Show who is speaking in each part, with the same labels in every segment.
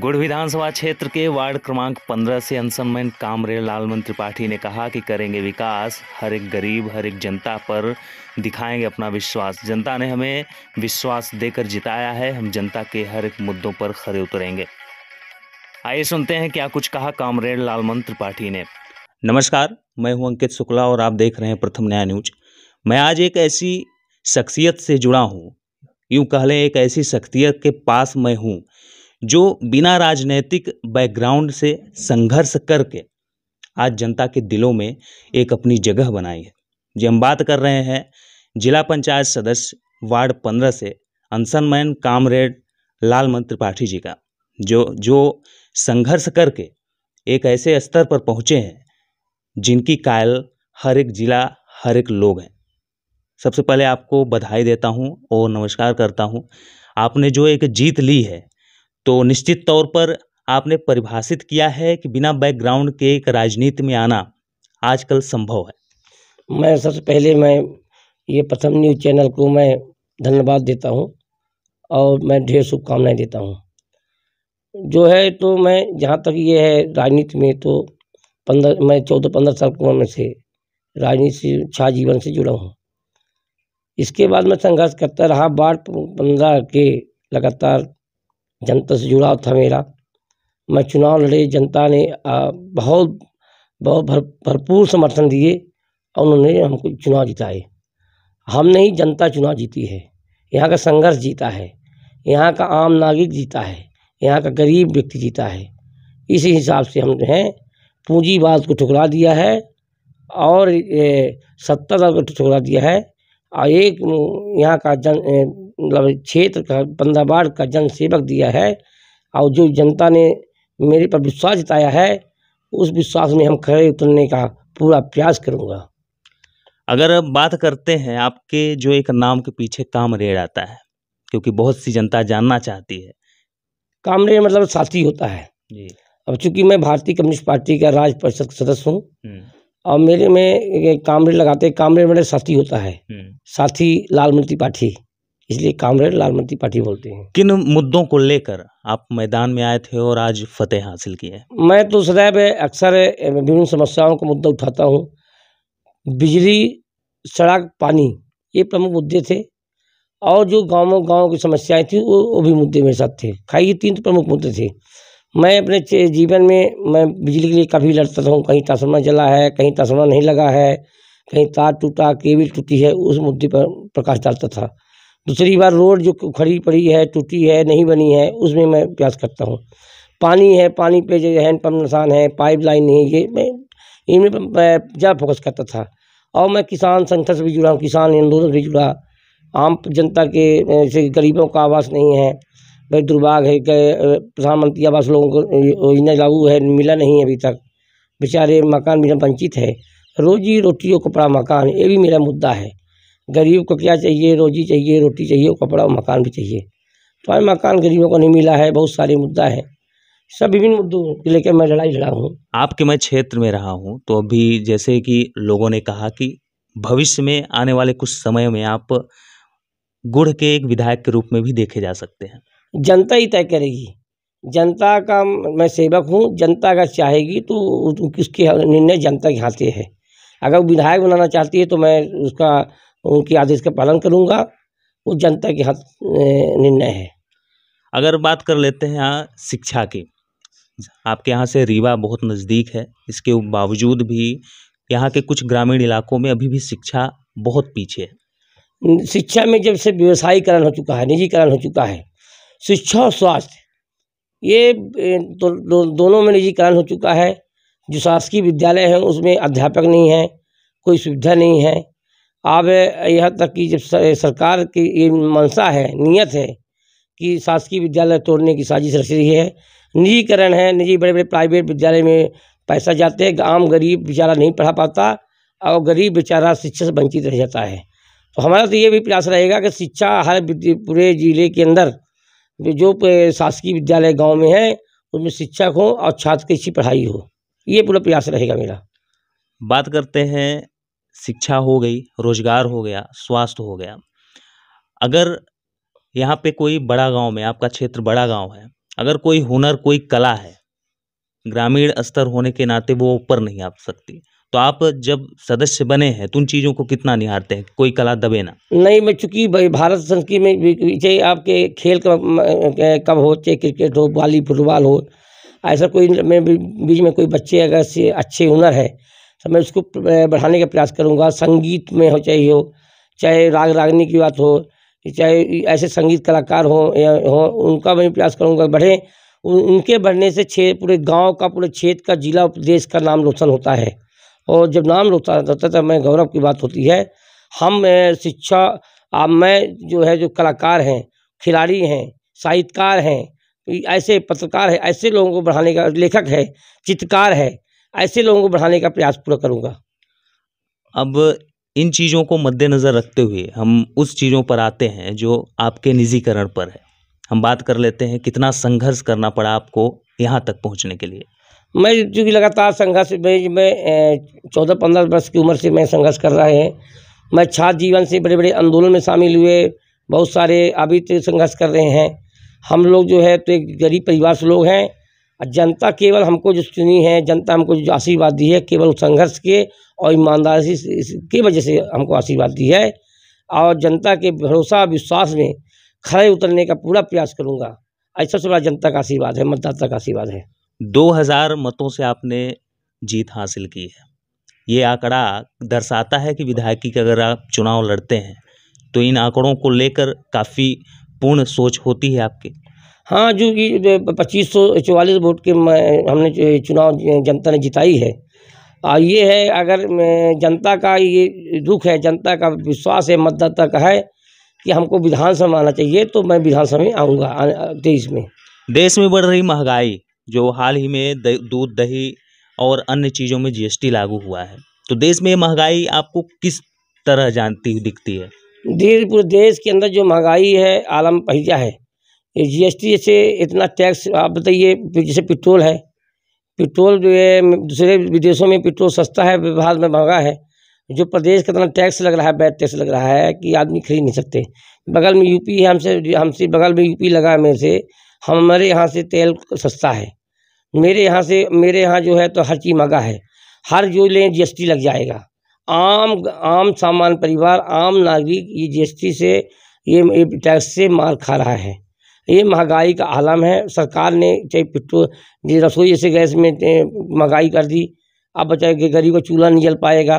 Speaker 1: गुड़ विधानसभा क्षेत्र के वार्ड क्रमांक 15 से अनसमन कामरे लालमन त्रिपाठी ने कहा कि करेंगे विकास हर एक गरीब हर एक जनता पर दिखाएंगे अपना विश्वास जनता ने हमें विश्वास देकर जिताया है हम जनता के हर एक मुद्दों पर खड़े उतरेंगे आइए सुनते हैं क्या कुछ कहा कामरेड लालमन त्रिपाठी ने नमस्कार मैं हूं अंकित शुक्ला और आप देख रहे हैं प्रथम नया न्यूज मैं आज एक ऐसी शख्सियत से जुड़ा हूँ यूं कह लें एक ऐसी शख्सियत के पास मैं हूँ जो बिना राजनैतिक बैकग्राउंड से संघर्ष करके आज जनता के दिलों में एक अपनी जगह बनाई है जी हम बात कर रहे हैं जिला पंचायत सदस्य वार्ड पंद्रह से अनसनमैन कामरेड लाल त्रिपाठी जी का जो जो संघर्ष करके एक ऐसे स्तर पर पहुँचे हैं जिनकी कायल हर एक जिला हर एक लोग हैं सबसे पहले आपको बधाई देता हूँ और नमस्कार करता हूँ आपने जो एक जीत ली है तो निश्चित तौर पर आपने परिभाषित किया है कि बिना बैकग्राउंड के एक राजनीति में आना आजकल संभव है
Speaker 2: मैं सबसे पहले मैं ये प्रथम न्यूज़ चैनल को मैं धन्यवाद देता हूँ और मैं ढेर शुभकामनाएं देता हूँ जो है तो मैं जहाँ तक ये है राजनीति में तो पंद्रह मैं चौदह पंद्रह साल की उम्र में से राजनीति छा जीवन से जुड़ा हूँ इसके बाद मैं संघर्ष करता रहा बाढ़ पंद्रह के लगातार जनता से जुड़ाव था मेरा मैं चुनाव लड़े जनता ने बहुत बहुत भर भरपूर समर्थन दिए और उन्होंने हमको चुनाव जिताए हम नहीं जनता चुनाव जीती है यहाँ का संघर्ष जीता है यहाँ का आम नागरिक जीता है यहाँ का गरीब व्यक्ति जीता है इसी हिसाब से हम जो हैं पूंजीवाद को ठुकरा दिया है और सत्ताधार को ठुकरा दिया है और एक यहाँ का जन मतलब क्षेत्र का बंदाबाड़ का जन सेवक दिया है और जो जनता ने मेरे पर विश्वास जताया है उस विश्वास में हम खड़े उतरने का पूरा प्रयास करूँगा
Speaker 1: अगर बात करते हैं आपके जो एक नाम के पीछे कामरेड आता है क्योंकि बहुत सी जनता जानना चाहती है
Speaker 2: कामरेड मतलब साथी होता है जी अब चूंकि मैं भारतीय कम्युनिस्ट पार्टी का राज्य परिषद सदस्य हूँ हम्म। और मेरे में कामरेड लगाते कामरेड मेरे साथी होता है हम्म। साथी लाल मूर्ति पाठी इसलिए कामरेड लाल मती पार्टी बोलते हैं
Speaker 1: किन मुद्दों को लेकर आप मैदान में आए थे और आज फतेह हासिल है
Speaker 2: मैं तो सदैव अक्सर विभिन्न समस्याओं का मुद्दा उठाता हूँ बिजली सड़क पानी ये प्रमुख मुद्दे थे और जो गाँव गाँव की समस्याएं थी वो वो भी मुद्दे मेरे साथ थे खाई ये तीन तो प्रमुख मुद्दे थे मैं अपने जीवन में मैं बिजली के लिए कभी लड़ता था कहीं ट्रांसफार्मर जला है कहीं ट्रांसफार्मर नहीं लगा है कहीं तार टूटा केबिल टूटी है उस मुद्दे पर प्रकाश डालता था दूसरी बार रोड जो खड़ी पड़ी है टूटी है नहीं बनी है उसमें मैं प्रयास करता हूँ पानी है पानी पे जो हैंड पम्प नुकसान है पाइप लाइन है ये मैं इनमें ज़्यादा फोकस करता था और मैं किसान संगठन से भी जुड़ा हूँ किसान आंदोलन से भी जुड़ा आम जनता के जैसे गरीबों का आवास नहीं है भाई दुर्भाग है प्रधानमंत्री आवास लोगों को योजना लागू है मिला नहीं है अभी तक बेचारे मकान बिना वंचित है रोजी रोटियों कपड़ा मकान ये भी मेरा मुद्दा है गरीब को क्या चाहिए रोजी चाहिए रोटी चाहिए कपड़ा और मकान भी चाहिए तो आज मकान गरीबों को नहीं मिला है बहुत सारे मुद्दा है सब विभिन्न मुद्दों को लेकर मैं लड़ाई लड़ा हूँ
Speaker 1: आपके मैं क्षेत्र में रहा हूँ तो अभी जैसे कि लोगों ने कहा कि भविष्य में आने वाले कुछ समय में आप गुड़ के एक विधायक के रूप में भी देखे जा सकते हैं
Speaker 2: जनता ही तय करेगी जनता का मैं सेवक हूँ जनता अगर चाहेगी तो उसके निर्णय जनता के हाथ है अगर विधायक बनाना चाहती है तो मैं उसका उनके आदेश का पालन करूँगा वो जनता के हाथ निर्णय है
Speaker 1: अगर बात कर लेते हैं यहाँ शिक्षा की आपके यहाँ से रीवा बहुत नज़दीक है इसके बावजूद भी यहाँ के कुछ ग्रामीण इलाकों में
Speaker 2: अभी भी शिक्षा बहुत पीछे है शिक्षा में जब से व्यवसायीकरण हो चुका है निजीकरण हो चुका है शिक्षा और स्वास्थ्य ये दो, दो, दोनों में निजीकरण हो चुका है जो शासकीय विद्यालय हैं उसमें अध्यापक नहीं हैं कोई सुविधा नहीं है अब यहाँ तक कि जब सरकार की ये मंशा है नीयत है कि शासकीय विद्यालय तोड़ने की साजिश रच रही है निजीकरण है निजी बड़े बड़े प्राइवेट विद्यालय में पैसा जाते हैं आम गरीब बेचारा नहीं पढ़ा पाता और गरीब बेचारा शिक्षा से वंचित रह जाता है तो हमारा तो ये भी प्रयास रहेगा कि शिक्षा हर पूरे ज़िले के अंदर जो शासकीय विद्यालय गाँव में है उनमें शिक्षक हो और छात्र की अच्छी पढ़ाई हो ये पूरा प्रयास रहेगा मेरा बात करते हैं
Speaker 1: शिक्षा हो गई रोजगार हो गया स्वास्थ्य हो गया अगर यहाँ पे कोई बड़ा गांव में आपका क्षेत्र बड़ा गांव है अगर कोई हुनर कोई कला है ग्रामीण स्तर होने के नाते वो ऊपर नहीं आ सकती तो आप जब सदस्य बने हैं तो उन चीज़ों को कितना निहारते हैं कोई कला दबे ना
Speaker 2: नहीं मैं चूंकि भारत संस्कृति में चाहे आपके खेल कब हो चाहे क्रिकेट हो वॉली फुटबॉल हो ऐसा कोई में बीच में कोई बच्चे अगर से अच्छे हुनर है तो मैं उसको बढ़ाने का प्रयास करूँगा संगीत में हो चाहिए हो चाहे राग रागनी की बात हो चाहे ऐसे संगीत कलाकार हों या हों उनका मैं प्रयास करूँगा बढ़ें उनके बढ़ने से छे पूरे गांव का पूरे क्षेत्र का जिला प्रदेश का नाम रोशन होता है और जब नाम रोशन होता है तो मैं गौरव की बात होती है हम शिक्षा अब मैं जो है जो कलाकार हैं खिलाड़ी हैं साहित्यकार हैं ऐसे पत्रकार हैं ऐसे लोगों को बढ़ाने का लेखक है चित्रकार है ऐसे लोगों को बढ़ाने का प्रयास पूरा करूँगा अब
Speaker 1: इन चीज़ों को मद्देनज़र रखते हुए हम उस चीज़ों पर आते हैं जो आपके निजीकरण पर है हम बात कर लेते हैं कितना संघर्ष करना पड़ा आपको यहाँ तक पहुँचने के लिए
Speaker 2: मैं चूँकि लगातार संघर्ष में मैं चौदह पंद्रह वर्ष की उम्र से मैं संघर्ष कर रहा है मैं छात्र जीवन से बड़े बड़े आंदोलन में शामिल हुए बहुत सारे अभी तो संघर्ष कर रहे हैं हम लोग जो है तो एक गरीब परिवार से लोग हैं जनता केवल हमको जो चुनी है जनता हमको जो आशीर्वाद दी है केवल संघर्ष के और ईमानदारी की वजह से हमको आशीर्वाद दी है और जनता के भरोसा विश्वास में खड़े उतरने का पूरा प्रयास करूंगा ऐसा सबसे बड़ा जनता का आशीर्वाद है मतदाता का आशीर्वाद है
Speaker 1: 2000 मतों से आपने जीत हासिल की है ये आंकड़ा दर्शाता है कि विधायकी का अगर आप चुनाव लड़ते हैं तो इन आंकड़ों को लेकर काफ़ी पूर्ण सोच होती है आपकी
Speaker 2: हाँ जो कि पच्चीस सौ चौवालीस वोट के हमने चुनाव जनता ने जिताई है और ये है अगर जनता का ये दुख है जनता का विश्वास है मतदाता का है कि हमको विधानसभा में आना चाहिए तो मैं विधानसभा में आऊँगा तेईस में
Speaker 1: देश में बढ़ रही महंगाई जो हाल ही में दूध दही और अन्य चीज़ों में जीएसटी लागू हुआ है तो देश में महंगाई आपको किस तरह जानती दिखती है
Speaker 2: देश पूरे देश के अंदर जो महंगाई है आलम पहिया है ये जी एस टी से इतना टैक्स आप बताइए जैसे पेट्रोल है पेट्रोल जो है दूसरे विदेशों में पेट्रोल सस्ता है विभाग में महंगा है जो प्रदेश का इतना टैक्स लग रहा है बैड टैक्स लग रहा है कि आदमी खरीद नहीं सकते बगल में यूपी है हमसे हमसे बगल में यूपी लगा है मेरे से हमारे यहाँ से तेल सस्ता है मेरे यहाँ से मेरे यहाँ जो है तो हर चीज़ महंगा है हर जो लें जी लग जाएगा आम आम सामान परिवार आम नागरिक ये जी से ये टैक्स से मार खा रहा है ये महंगाई का आलम है सरकार ने चाहे पेट्रोल ये रसोई जैसे गैस में महंगाई कर दी अब बचाए कि गरीब को चूल्हा नहीं जल पाएगा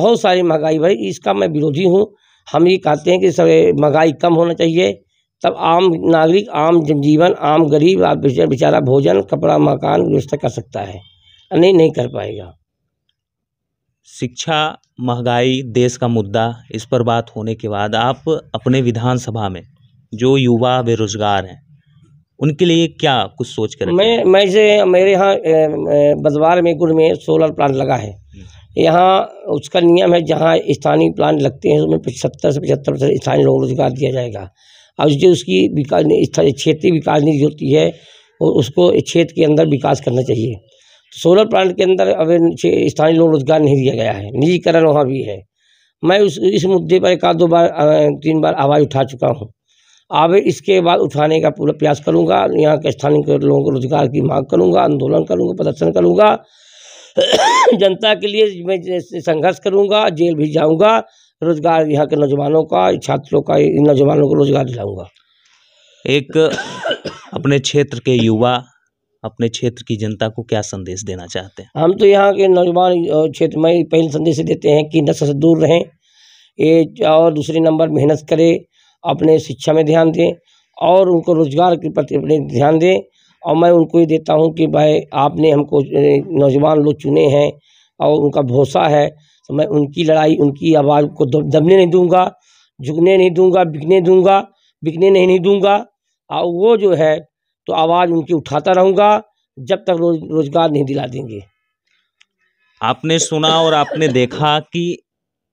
Speaker 2: बहुत सारी महंगाई भाई इसका मैं विरोधी हूँ हम ये कहते हैं कि सर महंगाई कम होना चाहिए तब आम नागरिक आम जनजीवन आम गरीब आप बेचारा भोजन कपड़ा मकान व्यवस्था कर सकता है नहीं नहीं कर पाएगा
Speaker 1: शिक्षा महंगाई देश का मुद्दा इस पर बात होने के बाद आप अपने विधानसभा में जो युवा बेरोजगार हैं उनके लिए क्या कुछ सोच कर
Speaker 2: मैं मैं से मेरे यहाँ बदवार गुड़ में सोलर प्लांट लगा है हम्म। यहाँ उसका नियम है जहाँ स्थानीय प्लांट लगते हैं उसमें पचहत्तर से पचहत्तर परसेंट स्थानीय लोग रोजगार दिया जाएगा और जो उसकी विकास क्षेत्रीय विकास नीति होती है और उसको क्षेत्र के अंदर विकास करना चाहिए तो सोलर प्लांट के अंदर अब स्थानीय लोग रोजगार नहीं दिया गया है निजीकरण वहाँ भी है मैं उस इस मुद्दे पर एक आध दो बार तीन बार आवाज़ उठा चुका हूँ अब इसके बाद उठाने का पूरा प्रयास करूँगा यहाँ के स्थानीय लोगों को रोजगार की मांग करूँगा आंदोलन करूँगा प्रदर्शन करूँगा जनता के लिए मैं संघर्ष करूँगा जेल भी जाऊँगा रोजगार यहाँ के नौजवानों का छात्रों का इन नौजवानों को रोजगार दिलाऊँगा
Speaker 1: एक अपने क्षेत्र के युवा अपने क्षेत्र की जनता को क्या संदेश देना चाहते हैं
Speaker 2: हम तो यहाँ के नौजवान क्षेत्र में पहले संदेश देते हैं कि नशे से दूर रहें ये और दूसरे नंबर मेहनत करें अपने शिक्षा में ध्यान दें और उनको रोज़गार के प्रति अपने ध्यान दें और मैं उनको ये देता हूँ कि भाई आपने हमको नौजवान लोग चुने हैं और उनका भरोसा है तो मैं उनकी लड़ाई उनकी आवाज़ को दबने नहीं दूँगा झुकने नहीं दूँगा बिकने दूँगा बिकने नहीं नहीं दूँगा और वो जो है तो आवाज़ उनकी उठाता रहूँगा जब तक रोज रोज़गार नहीं दिला देंगे
Speaker 1: आपने सुना और आपने देखा कि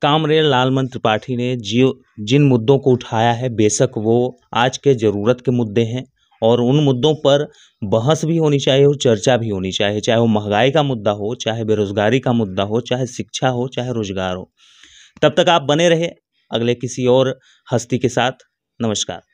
Speaker 1: कामरेल लालमन त्रिपाठी ने जियो जिन मुद्दों को उठाया है बेशक वो आज के ज़रूरत के मुद्दे हैं और उन मुद्दों पर बहस भी होनी चाहिए और चर्चा भी होनी चाहिए चाहे वो महंगाई का मुद्दा हो चाहे बेरोजगारी का मुद्दा हो चाहे शिक्षा हो चाहे रोजगार हो
Speaker 2: तब तक आप बने रहे अगले किसी और हस्ती के साथ नमस्कार